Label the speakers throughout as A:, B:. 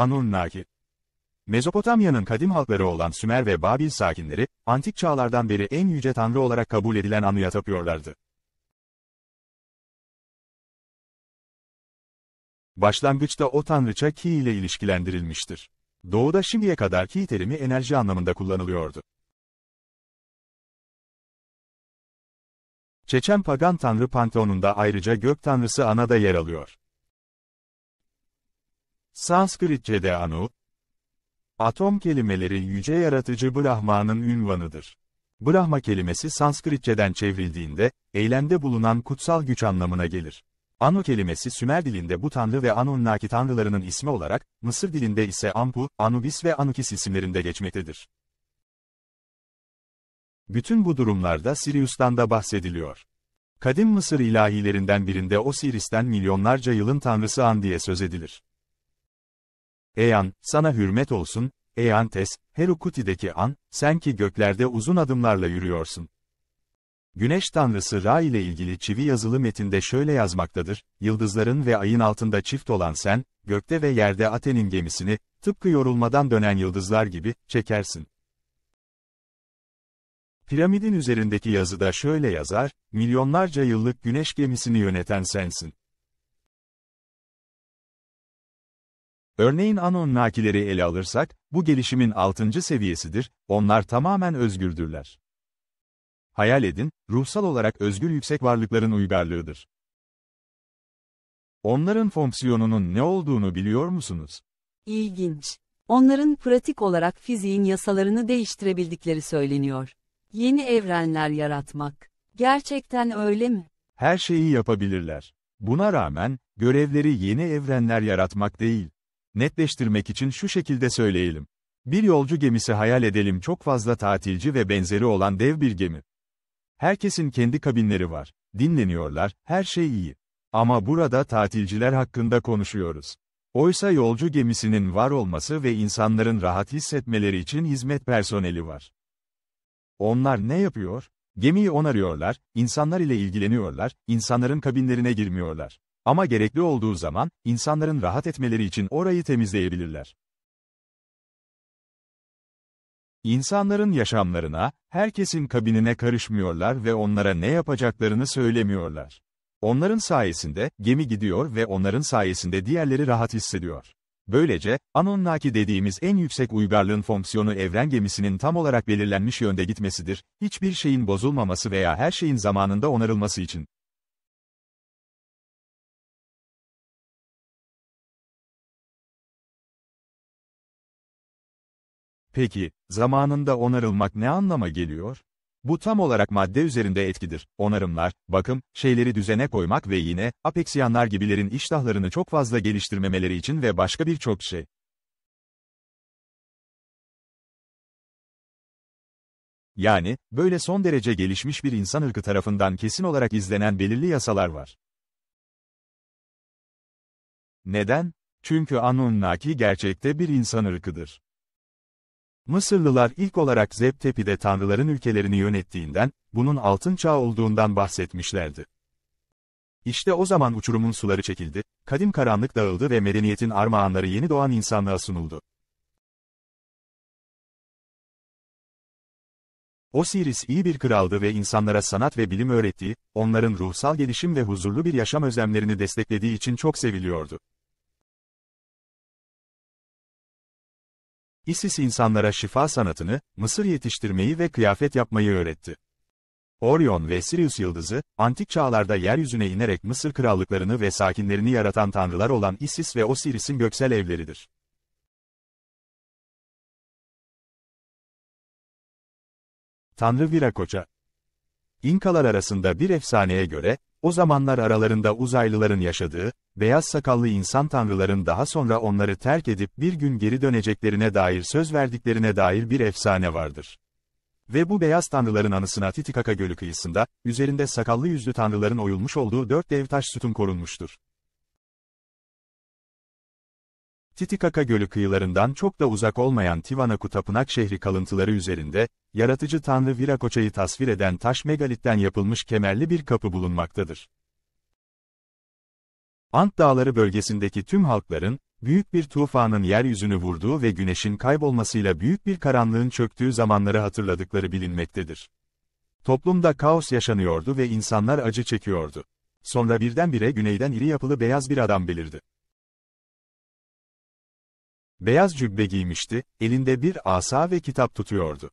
A: Anunnaki Mezopotamya'nın
B: kadim halkları olan Sümer ve Babil sakinleri, antik çağlardan beri en yüce tanrı olarak kabul edilen Anu'ya tapıyorlardı. Başlangıçta o tanrıça Ki ile ilişkilendirilmiştir. Doğuda şimdiye kadar Ki terimi enerji anlamında kullanılıyordu. Çeçen pagan tanrı panteonunda ayrıca gök tanrısı Ana da yer alıyor.
A: Sanskritçe'de Anu, atom kelimeleri yüce yaratıcı Brahma'nın ünvanıdır. Brahma kelimesi Sanskritçeden çevrildiğinde, eylemde bulunan kutsal güç anlamına gelir. Anu kelimesi Sümer dilinde bu tanrı ve Anunnaki tanrılarının ismi olarak, Mısır dilinde ise Ampu, Anubis ve Anukis isimlerinde geçmektedir. Bütün bu durumlarda Sirius'tan da bahsediliyor. Kadim Mısır ilahilerinden birinde Osiris'ten milyonlarca yılın tanrısı An diye söz edilir. Eyan, sana hürmet olsun, Eyantes, Herukuti'deki an, sen ki göklerde uzun adımlarla yürüyorsun. Güneş tanrısı Ra ile ilgili çivi yazılı metinde şöyle yazmaktadır, yıldızların ve ayın altında çift olan sen, gökte ve yerde Aten'in gemisini, tıpkı yorulmadan dönen yıldızlar gibi, çekersin. Piramidin üzerindeki yazıda şöyle yazar, milyonlarca yıllık güneş gemisini yöneten sensin. Örneğin anon nakileri ele alırsak, bu gelişimin altıncı seviyesidir, onlar tamamen özgürdürler. Hayal edin, ruhsal olarak özgür yüksek varlıkların uygarlığıdır. Onların fonksiyonunun ne olduğunu biliyor musunuz?
B: İlginç. Onların pratik olarak fiziğin yasalarını değiştirebildikleri söyleniyor. Yeni evrenler yaratmak. Gerçekten öyle mi?
A: Her şeyi yapabilirler. Buna rağmen, görevleri yeni evrenler yaratmak değil, Netleştirmek için şu şekilde söyleyelim. Bir yolcu gemisi hayal edelim çok fazla tatilci ve benzeri olan dev bir gemi. Herkesin kendi kabinleri var, dinleniyorlar, her şey iyi. Ama burada tatilciler hakkında konuşuyoruz. Oysa yolcu gemisinin var olması ve insanların rahat hissetmeleri için hizmet personeli var. Onlar ne yapıyor? Gemiyi onarıyorlar, insanlar ile ilgileniyorlar, insanların kabinlerine girmiyorlar. Ama gerekli olduğu zaman, insanların rahat etmeleri için orayı temizleyebilirler. İnsanların yaşamlarına, herkesin kabinine karışmıyorlar ve onlara ne yapacaklarını söylemiyorlar. Onların sayesinde, gemi gidiyor ve onların sayesinde diğerleri rahat hissediyor. Böylece, Anunnaki dediğimiz en yüksek uygarlığın fonksiyonu evren gemisinin tam olarak belirlenmiş yönde gitmesidir, hiçbir şeyin bozulmaması veya her şeyin
B: zamanında onarılması için. Peki, zamanında onarılmak ne anlama geliyor? Bu tam olarak madde üzerinde
A: etkidir. Onarımlar, bakım, şeyleri düzene koymak ve yine, apeksiyanlar gibilerin iştahlarını çok
B: fazla geliştirmemeleri için ve başka birçok şey. Yani, böyle son derece gelişmiş bir insan ırkı tarafından kesin olarak izlenen belirli yasalar var. Neden? Çünkü Anunnaki gerçekte bir insan ırkıdır.
A: Mısırlılar ilk olarak Zeptepide tanrıların ülkelerini yönettiğinden, bunun altın çağı olduğundan bahsetmişlerdi. İşte o zaman uçurumun suları çekildi, kadim
B: karanlık dağıldı ve medeniyetin armağanları yeni doğan insanlığa sunuldu. Osiris iyi bir kraldı ve insanlara sanat ve bilim öğrettiği, onların ruhsal gelişim ve huzurlu bir yaşam özlemlerini desteklediği için çok seviliyordu. İsis insanlara şifa sanatını, mısır yetiştirmeyi ve kıyafet yapmayı öğretti. Orion ve
A: Sirius yıldızı, antik çağlarda yeryüzüne inerek Mısır krallıklarını ve sakinlerini yaratan tanrılar
B: olan Isis ve Osiris'in göksel evleridir. Tanrı Viracocha İnkalar
A: arasında bir efsaneye göre, o zamanlar aralarında uzaylıların yaşadığı, beyaz sakallı insan tanrıların daha sonra onları terk edip bir gün geri döneceklerine dair söz verdiklerine dair bir efsane vardır. Ve bu beyaz tanrıların anısına Titikaka Gölü kıyısında, üzerinde sakallı yüzlü tanrıların oyulmuş olduğu dört dev taş sütun korunmuştur. Titikaka Gölü kıyılarından çok da uzak olmayan Tivanaku Tapınak şehri kalıntıları üzerinde, yaratıcı tanrı Virakoça'yı tasvir eden taş megalitten yapılmış kemerli bir kapı bulunmaktadır. Ant Dağları bölgesindeki tüm halkların, büyük bir tufanın yeryüzünü vurduğu ve güneşin kaybolmasıyla büyük bir karanlığın çöktüğü zamanları hatırladıkları bilinmektedir. Toplumda kaos yaşanıyordu ve insanlar acı çekiyordu. Sonra birdenbire güneyden iri yapılı beyaz bir adam belirdi.
B: Beyaz cübbe giymişti, elinde bir asa ve kitap tutuyordu.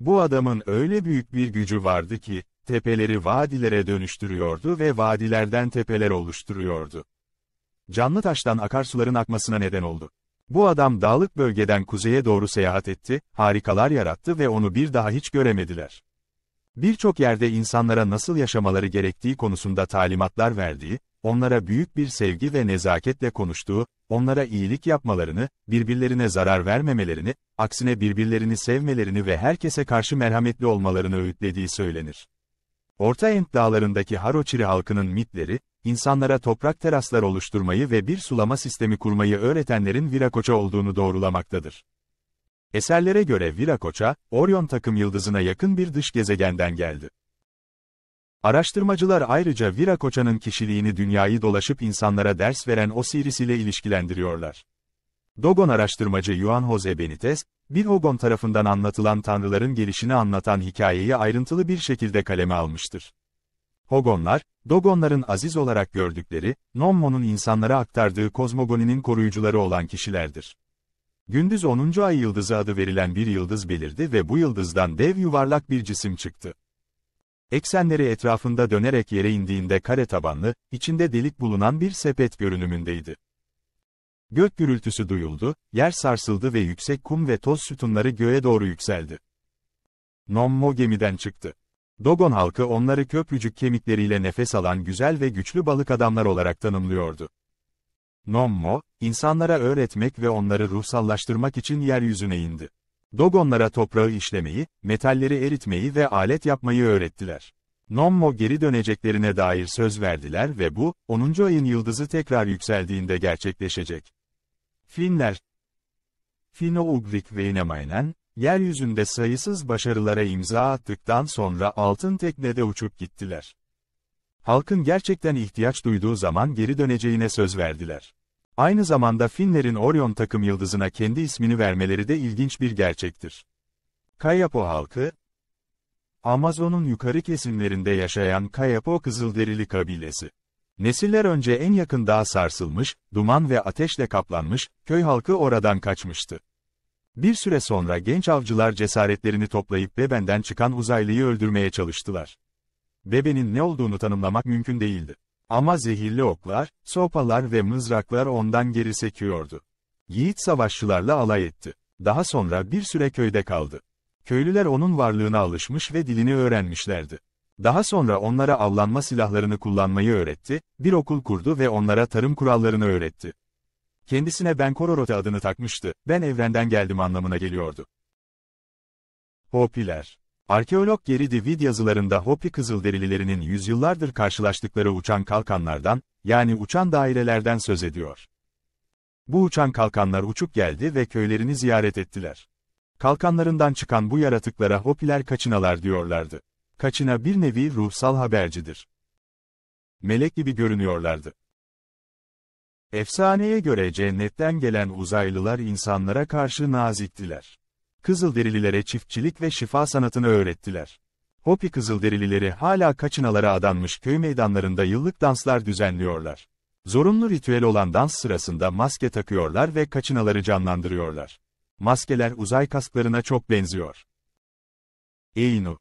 B: Bu adamın öyle büyük bir gücü vardı ki,
A: tepeleri vadilere dönüştürüyordu ve vadilerden tepeler oluşturuyordu. Canlı taştan akarsuların akmasına neden oldu. Bu adam dağlık bölgeden kuzeye doğru seyahat etti, harikalar yarattı ve onu bir daha hiç göremediler. Birçok yerde insanlara nasıl yaşamaları gerektiği konusunda talimatlar verdiği, onlara büyük bir sevgi ve nezaketle konuştuğu, onlara iyilik yapmalarını, birbirlerine zarar vermemelerini, aksine birbirlerini sevmelerini ve herkese karşı merhametli olmalarını öğütlediği söylenir. Orta Ent dağlarındaki Haroçiri halkının mitleri, insanlara toprak teraslar oluşturmayı ve bir sulama sistemi kurmayı öğretenlerin Virakoça olduğunu doğrulamaktadır. Eserlere göre Virakoça, Orion takım yıldızına yakın bir dış gezegenden geldi. Araştırmacılar ayrıca Vira Koça'nın kişiliğini dünyayı dolaşıp insanlara ders veren Osiris ile ilişkilendiriyorlar. Dogon araştırmacı Juan Jose Benitez, bir Hogon tarafından anlatılan tanrıların gelişini anlatan hikayeyi ayrıntılı bir şekilde kaleme almıştır. Hogonlar, Dogonların aziz olarak gördükleri, Nommon'un insanlara aktardığı kozmogoninin koruyucuları olan kişilerdir. Gündüz 10. ay yıldızı adı verilen bir yıldız belirdi ve bu yıldızdan dev yuvarlak bir cisim çıktı. Eksenleri etrafında dönerek yere indiğinde kare tabanlı, içinde delik bulunan bir sepet görünümündeydi. Gök gürültüsü duyuldu, yer sarsıldı ve yüksek kum ve toz sütunları göğe doğru yükseldi. Nommo gemiden çıktı. Dogon halkı onları köprücük kemikleriyle nefes alan güzel ve güçlü balık adamlar olarak tanımlıyordu. Nommo, insanlara öğretmek ve onları ruhsallaştırmak için yeryüzüne indi. Dogonlara toprağı işlemeyi, metalleri eritmeyi ve alet yapmayı öğrettiler. Nommo geri döneceklerine dair söz verdiler ve bu, 10. ayın yıldızı tekrar yükseldiğinde gerçekleşecek. Finler Fino-Ugrik Veinemainen, yeryüzünde sayısız başarılara imza attıktan sonra altın teknede uçup gittiler. Halkın gerçekten ihtiyaç duyduğu zaman geri döneceğine söz verdiler. Aynı zamanda Finlerin Orion takım yıldızına kendi ismini vermeleri de ilginç bir gerçektir. Kayapo halkı, Amazon'un yukarı kesimlerinde yaşayan Kayapo Kızılderili kabilesi. Nesiller önce en yakın dağ sarsılmış, duman ve ateşle kaplanmış, köy halkı oradan kaçmıştı. Bir süre sonra genç avcılar cesaretlerini toplayıp Beben'den çıkan uzaylıyı öldürmeye çalıştılar. Beben'in ne olduğunu tanımlamak mümkün değildi. Ama zehirli oklar, sopalar ve mızraklar ondan geri sekiyordu. Yiğit savaşçılarla alay etti. Daha sonra bir süre köyde kaldı. Köylüler onun varlığına alışmış ve dilini öğrenmişlerdi. Daha sonra onlara avlanma silahlarını kullanmayı öğretti, bir okul kurdu ve onlara tarım kurallarını öğretti. Kendisine Ben Kororote adını takmıştı, ben evrenden geldim anlamına geliyordu. Hopiler Arkeolog Geri Divid yazılarında Hopi Kızılderililerinin yüzyıllardır karşılaştıkları uçan kalkanlardan, yani uçan dairelerden söz ediyor. Bu uçan kalkanlar uçup geldi ve köylerini ziyaret ettiler. Kalkanlarından çıkan bu yaratıklara Hopiler kaçınalar diyorlardı. Kaçına bir nevi ruhsal habercidir. Melek gibi görünüyorlardı. Efsaneye göre cennetten gelen uzaylılar insanlara karşı naziktiler. Kızılderililere çiftçilik ve şifa sanatını öğrettiler. Hopi Kızılderilileri hala kaçınalara adanmış köy meydanlarında yıllık danslar düzenliyorlar. Zorunlu ritüel olan dans sırasında maske takıyorlar ve kaçınaları canlandırıyorlar. Maskeler uzay kasklarına çok benziyor. Einu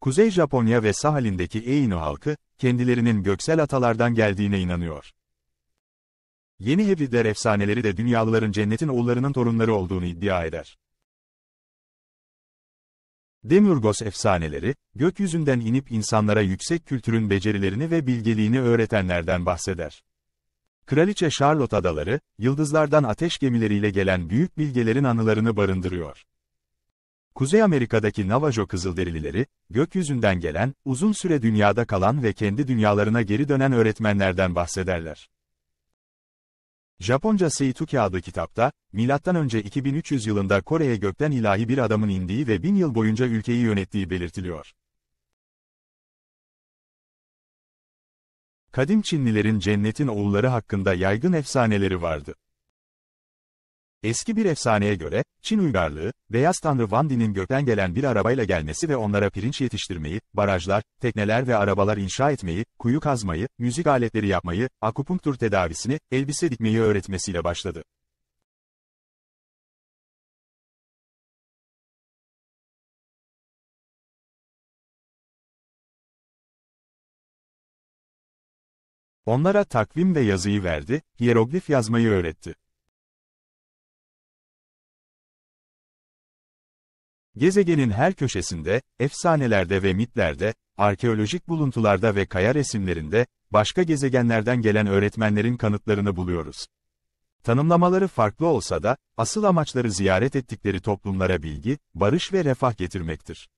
A: Kuzey Japonya ve Sahalin'deki Einu halkı, kendilerinin göksel atalardan geldiğine inanıyor. Yeni Hevriler efsaneleri de dünyalıların cennetin oğullarının torunları olduğunu iddia eder. Demurgos efsaneleri, gökyüzünden inip insanlara yüksek kültürün becerilerini ve bilgeliğini öğretenlerden bahseder. Kraliçe Charlotte adaları, yıldızlardan ateş gemileriyle gelen büyük bilgelerin anılarını barındırıyor. Kuzey Amerika'daki Navajo Kızılderilileri, gökyüzünden gelen, uzun süre dünyada kalan ve kendi dünyalarına geri dönen öğretmenlerden bahsederler. Japonca Seitu adlı kitapta, M.Ö. 2300 yılında Kore'ye gökten ilahi bir adamın indiği ve bin yıl boyunca ülkeyi yönettiği belirtiliyor.
B: Kadim Çinlilerin cennetin oğulları hakkında yaygın efsaneleri vardı. Eski bir efsaneye göre, Çin uygarlığı,
A: beyaz tanrı Van Din'in gökten gelen bir arabayla gelmesi ve onlara pirinç yetiştirmeyi, barajlar, tekneler ve arabalar inşa etmeyi, kuyu kazmayı, müzik aletleri yapmayı, akupunktur tedavisini,
B: elbise dikmeyi öğretmesiyle başladı. Onlara takvim ve yazıyı verdi, hieroglif yazmayı öğretti. Gezegenin her köşesinde, efsanelerde ve mitlerde,
A: arkeolojik buluntularda ve kaya resimlerinde, başka gezegenlerden gelen öğretmenlerin kanıtlarını buluyoruz. Tanımlamaları farklı olsa da, asıl amaçları ziyaret ettikleri
B: toplumlara bilgi, barış ve refah getirmektir.